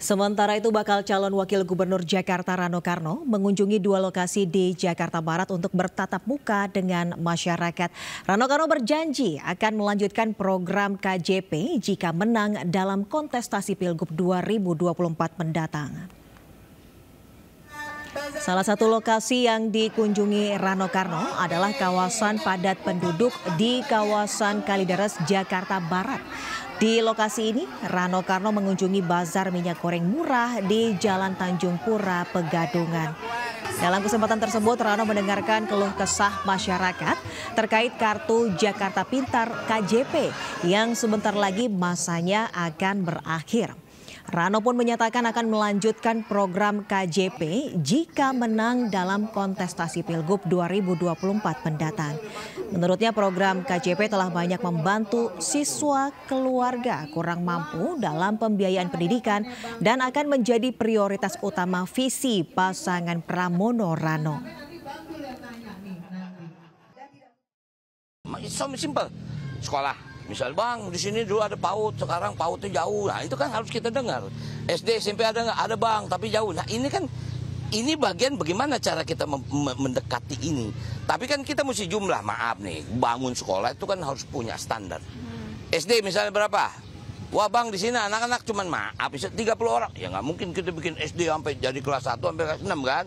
Sementara itu bakal calon wakil gubernur Jakarta Rano Karno mengunjungi dua lokasi di Jakarta Barat untuk bertatap muka dengan masyarakat. Rano Karno berjanji akan melanjutkan program KJP jika menang dalam kontestasi Pilgub 2024 mendatang. Salah satu lokasi yang dikunjungi Rano Karno adalah kawasan padat penduduk di kawasan Kalideres, Jakarta Barat. Di lokasi ini, Rano Karno mengunjungi bazar minyak goreng murah di Jalan Tanjung Pura, Pegadungan. Dalam kesempatan tersebut, Rano mendengarkan keluh kesah masyarakat terkait Kartu Jakarta Pintar KJP yang sebentar lagi masanya akan berakhir. Rano pun menyatakan akan melanjutkan program KJP jika menang dalam kontestasi Pilgub 2024 mendatang. Menurutnya program KJP telah banyak membantu siswa keluarga kurang mampu dalam pembiayaan pendidikan dan akan menjadi prioritas utama visi pasangan Pramono Rano. Simple, sekolah Misal bang, di sini dulu ada PAUD, sekarang pautnya jauh. Nah itu kan harus kita dengar. SD, SMP ada nggak? Ada bang, tapi jauh. Nah ini kan ini bagian bagaimana cara kita mendekati ini. Tapi kan kita mesti jumlah, maaf nih, bangun sekolah itu kan harus punya standar. Hmm. SD misalnya berapa? Wah bang di sini anak-anak cuman maaf bisa 30 orang. Ya nggak mungkin kita bikin SD sampai jadi kelas 1 sampai kelas 6 kan?